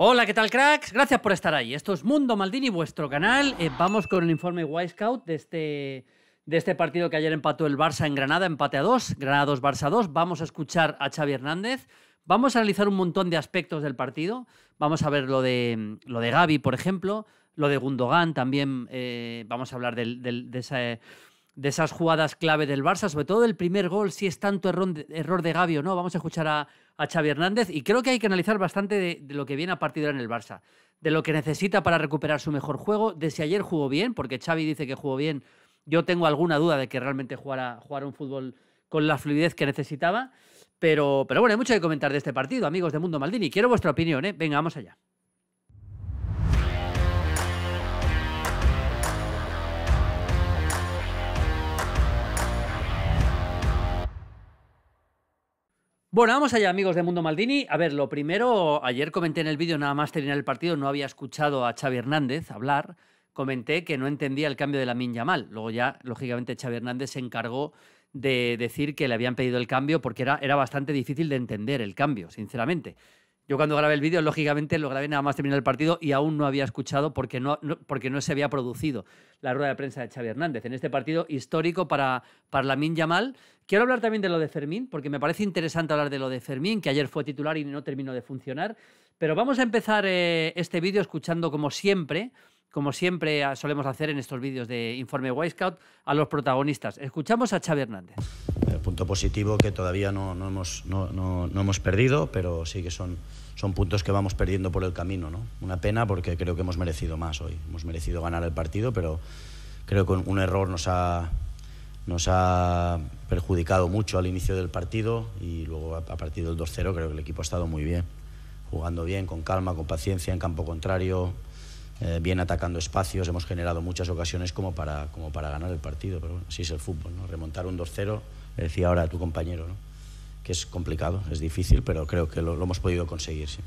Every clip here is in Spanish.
Hola, ¿qué tal, cracks? Gracias por estar ahí. Esto es Mundo Maldini, vuestro canal. Eh, vamos con el informe Wisecout de este, de este partido que ayer empató el Barça en Granada, empate a dos. Granada 2, Barça 2. Vamos a escuchar a Xavi Hernández. Vamos a analizar un montón de aspectos del partido. Vamos a ver lo de, lo de Gaby, por ejemplo, lo de Gundogan también. Eh, vamos a hablar de esa de esas jugadas clave del Barça, sobre todo el primer gol, si es tanto error de, Gabio, no. Vamos a escuchar a, Xavi Hernández y creo que hay que analizar bastante de, lo que viene a partir ahora en el Barça, de lo que necesita para recuperar su mejor juego, de si ayer jugó bien, porque Xavi dice que jugó bien. Yo tengo alguna duda de que realmente jugara, un fútbol con la fluidez que necesitaba. Pero, pero bueno, hay mucho que comentar de este partido, amigos de Mundo Maldini. Quiero vuestra opinión, ¿eh? Venga, vamos allá. Bueno, vamos allá, amigos de Mundo Maldini. A ver, lo primero, ayer comenté en el vídeo, nada más terminar el partido, no había escuchado a Xavi Hernández hablar. Comenté que no entendía el cambio de la mal Luego ya, lógicamente, Xavi Hernández se encargó de decir que le habían pedido el cambio porque era, era bastante difícil de entender el cambio, sinceramente. Yo cuando grabé el vídeo, lógicamente lo grabé nada más terminar el partido y aún no había escuchado porque no, porque no se había producido la rueda de prensa de Xavi Hernández en este partido histórico para, para Yamal. Quiero hablar también de lo de Fermín, porque me parece interesante hablar de lo de Fermín, que ayer fue titular y no terminó de funcionar. Pero vamos a empezar eh, este vídeo escuchando, como siempre, como siempre solemos hacer en estos vídeos de Informe Wisecout, a los protagonistas. Escuchamos a Xavi Hernández. El eh, punto positivo que todavía no, no hemos, no, no, hemos perdido, pero sí que son, son puntos que vamos perdiendo por el camino. ¿no? Una pena porque creo que hemos merecido más hoy. Hemos merecido ganar el partido, pero creo que un error nos ha, nos ha perjudicado mucho al inicio del partido y luego a partir del 2-0 creo que el equipo ha estado muy bien, jugando bien, con calma, con paciencia, en campo contrario bien eh, atacando espacios, hemos generado muchas ocasiones como para, como para ganar el partido, pero bueno, así es el fútbol, ¿no? Remontar un 2-0, decía ahora tu compañero, ¿no? que es complicado, es difícil, pero creo que lo, hemos podido conseguir, sí.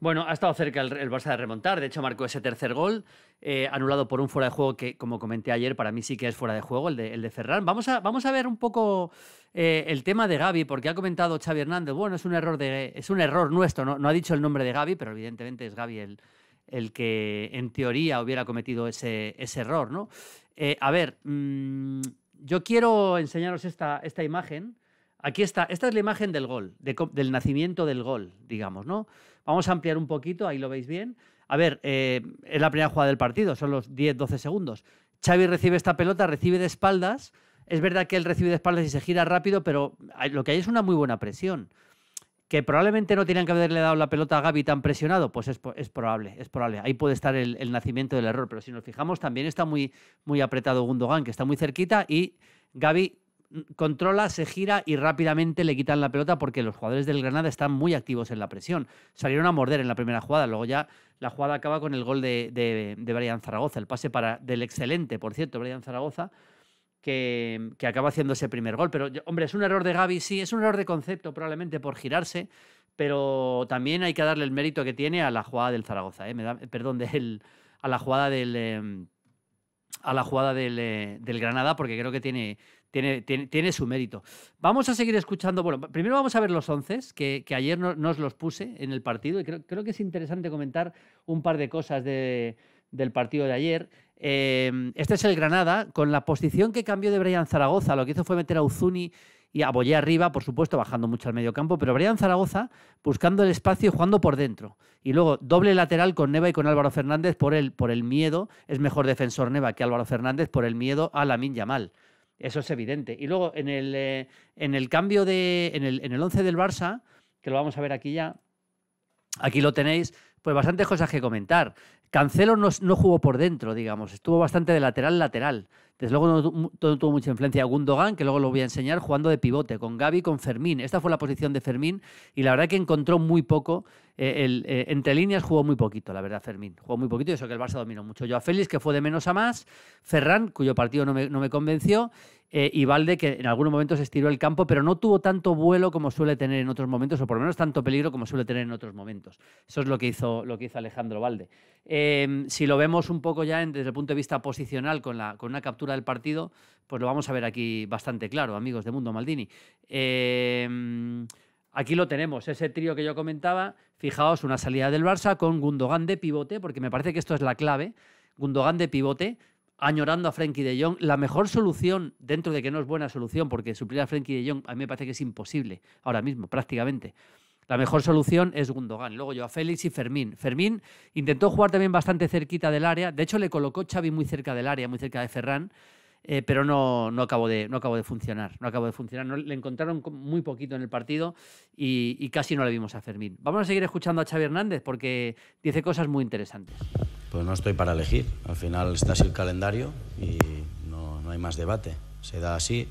Bueno, ha estado cerca el, el, Barça de remontar. De hecho, marcó ese tercer gol, eh, anulado por un fuera de juego que, como comenté ayer, para mí sí que es fuera de juego, el de, el Ferran. Vamos a, vamos a ver un poco eh, el tema de Gaby, porque ha comentado Xavi Hernández. Bueno, es un error, de, es un error nuestro, ¿no? no ha dicho el nombre de Gaby, pero evidentemente es Gaby el, el que en teoría hubiera cometido ese, error. ¿no? Eh, a ver, mm, yo quiero enseñaros esta, esta imagen. Aquí está, esta es la imagen del gol, del nacimiento del gol, digamos, ¿no? Vamos a ampliar un poquito, ahí lo veis bien. A ver, eh, es la primera jugada del partido, son los 10-12 segundos. Xavi recibe esta pelota, recibe de espaldas. Es verdad que él recibe de espaldas y se gira rápido, pero lo que hay es una muy buena presión. ¿Que probablemente no tenían que haberle dado la pelota a Gaby tan presionado? Pues es, probable, es probable. Ahí puede estar el, nacimiento del error. Pero si nos fijamos, también está muy, muy apretado Gundogan, que está muy cerquita y Gaby mm, controla, se gira y rápidamente le quitan la pelota porque los jugadores del Granada están muy activos en la presión. Salieron a morder en la primera jugada, luego ya la jugada acaba con el gol de, de, Brian Zaragoza, el pase para del excelente, por cierto, Brian Zaragoza, que, acaba haciendo ese primer gol. Pero, hombre, es un error de Gaby, sí, es un error de concepto probablemente por girarse, pero también hay que darle el mérito que tiene a la jugada del Zaragoza, ¿eh? Me da, perdón, a la jugada del... a la jugada del, em, eh, Granada porque creo que tiene, tiene, tiene, su mérito. Vamos a seguir escuchando. Bueno, primero vamos a ver los once, que, ayer nos los puse en el partido. Y creo, que es interesante comentar un par de cosas del partido de ayer. Em, este es el Granada, con la posición que cambió de Brian Zaragoza. Lo que hizo fue meter a Uzuni y a Boyé arriba, por supuesto, bajando mucho al medio campo, pero Brian Zaragoza buscando el espacio y jugando por dentro. Y luego doble lateral con Neva y con Álvaro Fernández por el, por el miedo. Es mejor defensor Neva que Álvaro Fernández por el miedo a Lamin Yamal. Eso es evidente. Y luego en el, eh, en el cambio de. En el, en el 11 del Barça, que lo vamos a ver aquí ya. Aquí lo tenéis, pues bastantes cosas que comentar. Cancelo no, jugó por dentro, digamos, estuvo bastante de lateral lateral. Desde luego no, tuvo mucha influencia Gundogan, que luego lo voy a enseñar, jugando de pivote, con Gaby, con Fermín. Esta fue la posición de Fermín y la verdad que encontró muy poco eh, eh, entre líneas jugó muy poquito, la verdad, Fermín. Jugó muy poquito y eso que el Barça dominó mucho. Yo a Félix, que fue de menos a más. Ferran, cuyo partido no me, convenció. Eh, y Valde, que en algunos momentos estiró el campo, pero no tuvo tanto vuelo como suele tener en otros momentos, o por lo menos tanto peligro como suele tener en otros momentos. Eso es lo que hizo, lo que hizo Alejandro Valde. Em, si lo vemos un poco ya desde el punto de vista posicional con, con una captura del partido, pues lo vamos a ver aquí bastante claro, amigos de Mundo Maldini. Em, Aquí lo tenemos, ese trío que yo comentaba. Fijaos, una salida del Barça con Gundogan de pivote, porque me parece que esto es la clave. Gundogan de pivote, añorando a Frenkie de Jong. La mejor solución, dentro de que no es buena solución, porque suplir a Frenkie de Jong a mí me parece que es imposible ahora mismo, prácticamente. La mejor solución es Gundogan. Luego yo a Félix y Fermín. Fermín intentó jugar también bastante cerquita del área. De hecho, le colocó Xavi muy cerca del área, muy cerca de Ferran. Eh, pero no, no, acabo de, no acabo de funcionar. No acabo de funcionar. No, le encontraron muy poquito en el partido y, casi no le vimos a Fermín. Vamos a seguir escuchando a Xavi Hernández porque dice cosas muy interesantes. Pues no estoy para elegir. Al final está así el calendario y no, no hay más debate. Se da así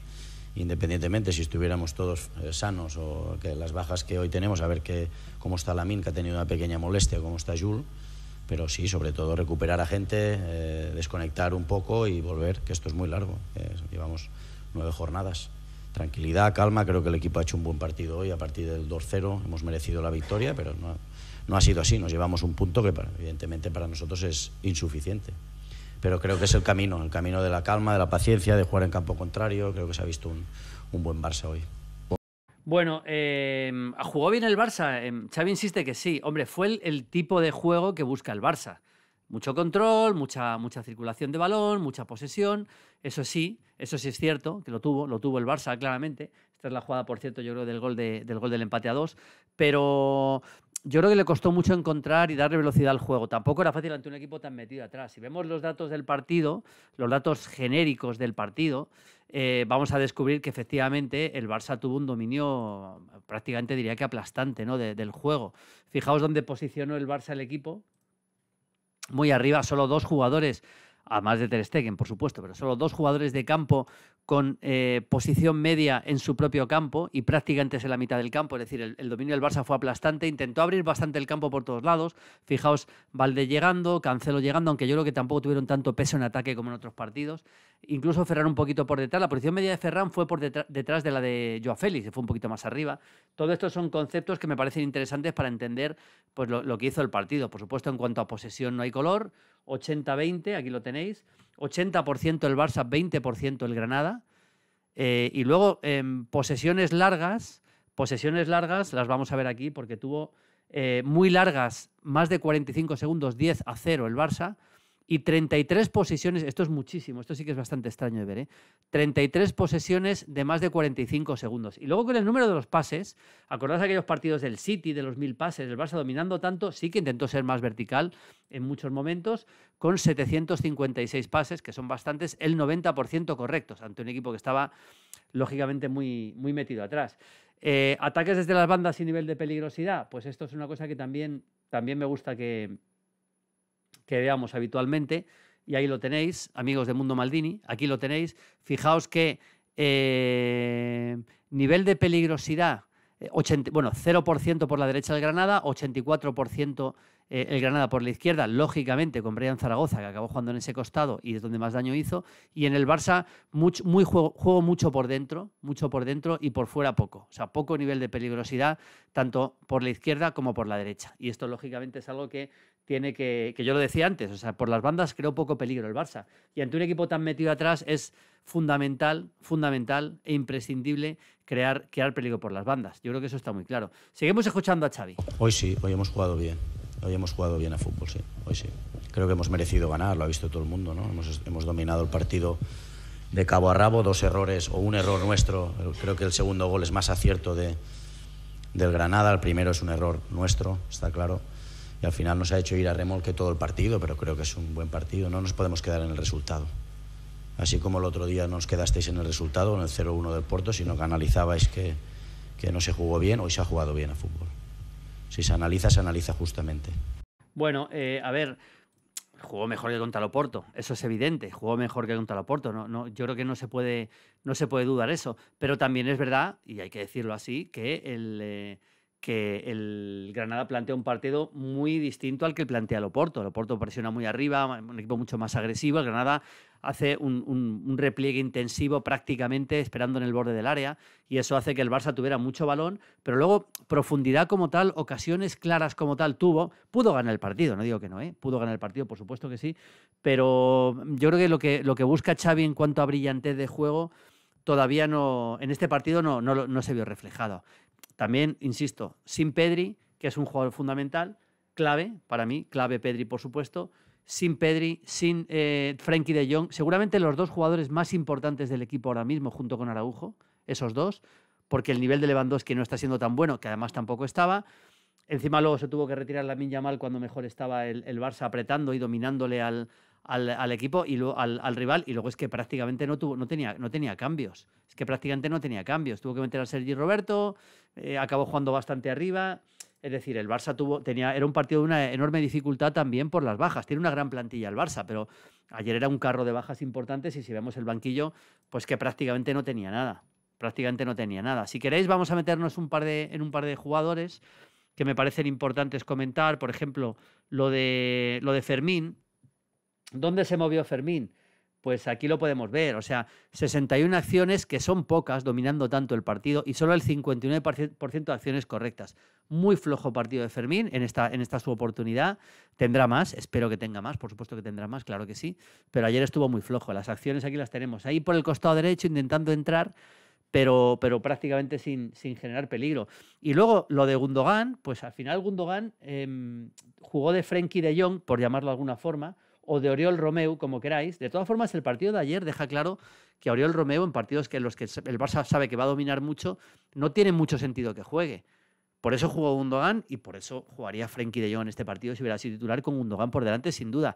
independientemente si estuviéramos todos eh, sanos o que las bajas que hoy tenemos, a ver que, cómo está Lamín que ha tenido una pequeña molestia, cómo está Jul, pero sí, sobre todo recuperar a gente, eh, desconectar un poco y volver, que esto es muy largo. Eh, llevamos nueve jornadas. Tranquilidad, calma, creo que el equipo ha hecho un buen partido hoy a partir del 2-0, hemos merecido la victoria, pero no, ha sido así, nos llevamos un punto que evidentemente para nosotros es insuficiente. Pero creo que es el camino, el camino de la calma, de la paciencia, de jugar en campo contrario, creo que se ha visto un, buen Barça hoy. Bueno, em, ¿jugó bien el Barça? Em, Xavi insiste que sí. Hombre, fue el tipo de juego que busca el Barça mucho control, mucha, mucha circulación de balón, mucha posesión. Eso sí, eso sí es cierto, que lo tuvo, lo tuvo el Barça claramente. Esta es la jugada, por cierto, yo creo, del gol, del, gol del empate a dos. Pero yo creo que le costó mucho encontrar y darle velocidad al juego. Tampoco era fácil ante un equipo tan metido atrás. Si vemos los datos del partido, los datos genéricos del partido, eh, vamos a descubrir que efectivamente el Barça tuvo un dominio prácticamente diría que aplastante ¿no? del juego. Fijaos dónde posicionó el Barça el equipo, muy arriba, solo dos jugadores además de Ter Stegen, por supuesto, pero solo dos jugadores de campo con eh, posición media en su propio campo y prácticamente en la mitad del campo, es decir, el, dominio del Barça fue aplastante, intentó abrir bastante el campo por todos lados, fijaos, Valde llegando, Cancelo llegando, aunque yo creo que tampoco tuvieron tanto peso en ataque como en otros partidos, incluso Ferran un poquito por detrás, la posición media de Ferran fue por detrás, de la de Joao Félix, que fue un poquito más arriba, todo esto son conceptos que me parecen interesantes para entender pues, lo que hizo el partido, por supuesto en cuanto a posesión no hay color, 80-20, aquí lo tenéis, 80% el Barça, 20% el Granada. Eh, y luego en em, posesiones largas, posesiones largas, las vamos a ver aquí porque tuvo eh, muy largas, más de 45 segundos, 10 a 0 el Barça, y 33 posesiones, esto es muchísimo, esto sí que es bastante extraño de ver, 33 ¿eh? posesiones de más de 45 segundos. Y luego con el número de los pases, acordad aquellos partidos del City, de los mil pases, el Barça dominando tanto, sí que intentó ser más vertical en muchos momentos, con 756 pases, que son bastantes, el 90% correctos, ante un equipo que estaba lógicamente muy, muy metido atrás. Eh, ataques desde las bandas y nivel de peligrosidad, pues esto es una cosa que también, también me gusta que, que veamos habitualmente. Y ahí lo tenéis, amigos de Mundo Maldini, aquí lo tenéis. Fijaos que eh, nivel de peligrosidad, eh, bueno, 0% por la derecha del Granada, 84% eh, el Granada por la izquierda, lógicamente con Brian Zaragoza, que acabó jugando en ese costado y es donde más daño hizo. Y en el Barça, mucho, muy juego, juego, mucho por dentro, mucho por dentro y por fuera poco. O sea, poco nivel de peligrosidad, tanto por la izquierda como por la derecha. Y esto, lógicamente, es algo que tiene que, que yo lo decía antes, o sea, por las bandas creo poco peligro el Barça. Y ante un equipo tan metido atrás es fundamental, fundamental e imprescindible crear, crear peligro por las bandas. Yo creo que eso está muy claro. Seguimos escuchando a Xavi. Hoy sí, hoy hemos jugado bien. Hoy hemos jugado bien a fútbol, sí. Hoy sí. Creo que hemos merecido ganar, lo ha visto todo el mundo, ¿no? Hemos, hemos dominado el partido de cabo a rabo, dos errores o un error nuestro. Creo que el segundo gol es más acierto de, del Granada, el primero es un error nuestro, está claro y al final nos ha hecho ir a remolque todo el partido, pero creo que es un buen partido, no nos podemos quedar en el resultado. Así como el otro día nos quedasteis en el resultado, en el 0-1 del Porto, sino que analizabais que, que no se jugó bien, hoy se ha jugado bien a fútbol. Si se analiza, se analiza justamente. Bueno, eh, a ver, jugó mejor que contra el Porto, eso es evidente, jugó mejor que contra el Porto, no, no, yo creo que no se, puede, no se puede dudar eso, pero también es verdad, y hay que decirlo así, que el... Eh, que el Granada plantea un partido muy distinto al que plantea el Oporto. El Oporto presiona muy arriba, un equipo mucho más agresivo. El Granada hace un, repliegue intensivo prácticamente esperando en el borde del área y eso hace que el Barça tuviera mucho balón, pero luego profundidad como tal, ocasiones claras como tal tuvo. Pudo ganar el partido, no digo que no, ¿eh? pudo ganar el partido, por supuesto que sí, pero yo creo que lo que, busca Xavi en cuanto a brillantez de juego todavía no, en este partido no, no, se vio reflejado. También, insisto, sin Pedri, que es un jugador fundamental, clave para mí, clave Pedri, por supuesto, sin Pedri, sin eh, Frenkie de Jong, seguramente los dos jugadores más importantes del equipo ahora mismo, junto con Araujo, esos dos, porque el nivel de Lewandowski no está siendo tan bueno, que además tampoco estaba. Encima luego se tuvo que retirar la mal cuando mejor estaba el, el Barça apretando y dominándole al, al, equipo y al, rival. Y luego es que prácticamente no, tuvo, no, tenía, no tenía cambios. Es que prácticamente no tenía cambios. Tuvo que meter a Sergi Roberto, eh, acabó jugando bastante arriba. Es decir, el Barça tuvo, tenía, era un partido de una enorme dificultad también por las bajas. Tiene una gran plantilla el Barça, pero ayer era un carro de bajas importantes y si vemos el banquillo, pues que prácticamente no tenía nada. Prácticamente no tenía nada. Si queréis, vamos a meternos un par de, en un par de jugadores que me parecen importantes comentar. Por ejemplo, lo de, lo de Fermín, ¿Dónde se movió Fermín? Pues aquí lo podemos ver, o sea, 61 acciones que son pocas dominando tanto el partido y solo el 59% de acciones correctas. Muy flojo partido de Fermín en esta, en esta su oportunidad. Tendrá más, espero que tenga más, por supuesto que tendrá más, claro que sí, pero ayer estuvo muy flojo. Las acciones aquí las tenemos, ahí por el costado derecho intentando entrar, pero, pero prácticamente sin, sin generar peligro. Y luego lo de Gundogan, pues al final Gundogan em, jugó de Frenkie de Jong, por llamarlo de alguna forma o de Oriol Romeu, como queráis. De todas formas, el partido de ayer deja claro que Oriol Romeu, en partidos que en los que el Barça sabe que va a dominar mucho, no tiene mucho sentido que juegue. Por eso jugó Gundogan y por eso jugaría Frenkie de Jong en este partido si hubiera sido titular con Gundogan por delante, sin duda.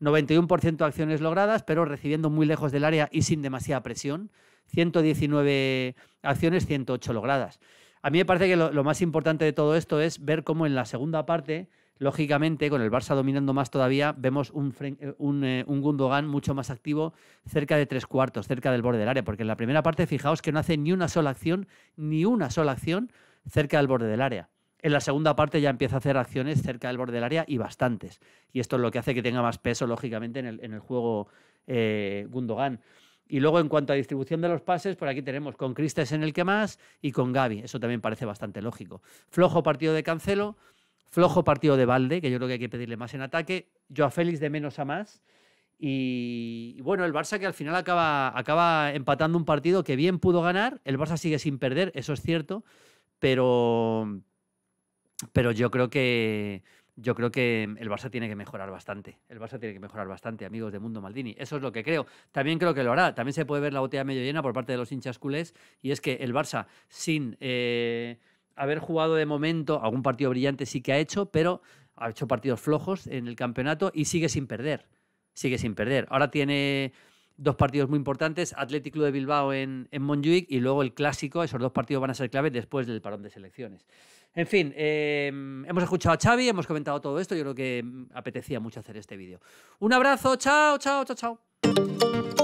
91% acciones logradas, pero recibiendo muy lejos del área y sin demasiada presión. 119 acciones, 108 logradas. A mí me parece que lo más importante de todo esto es ver cómo en la segunda parte Lógicamente, con el Barça dominando más todavía, vemos eh, eh, un, Gundogan mucho más activo cerca de tres cuartos, cerca del borde del área, porque en la primera parte fijaos que no hace ni una sola acción, ni una sola acción cerca del borde del área. En la segunda parte ya empieza a hacer acciones cerca del borde del área y bastantes. Y esto es lo que hace que tenga más peso, lógicamente, en el, juego eh, Gundogan. Y luego, en cuanto a distribución de los pases, por aquí tenemos con Cristes en el que más y con Gaby. Eso también parece bastante lógico. Flojo partido de Cancelo. Flojo partido de balde, que yo creo que hay que pedirle más en ataque. Yo a Félix de menos a más. Y, bueno, el Barça que al final acaba, acaba empatando un partido que bien pudo ganar. El Barça sigue sin perder, eso es cierto. Pero, pero yo creo que. Yo creo que el Barça tiene que mejorar bastante. El Barça tiene que mejorar bastante, amigos de Mundo Maldini. Eso es lo que creo. También creo que lo hará. También se puede ver la botella medio llena por parte de los hinchas culés. Y es que el Barça, sin. Eh, haber jugado de momento, algún partido brillante sí que ha hecho, pero ha hecho partidos flojos en el campeonato y sigue sin perder. Sigue sin perder. Ahora tiene dos partidos muy importantes, Atlético Club de Bilbao en, en Montjuic y luego el clásico, esos dos partidos van a ser clave después del parón de selecciones. En fin, em, hemos escuchado a Xavi, hemos comentado todo esto, yo creo que mm, apetecía mucho hacer este vídeo. Un abrazo, chao, chao, chao, chao.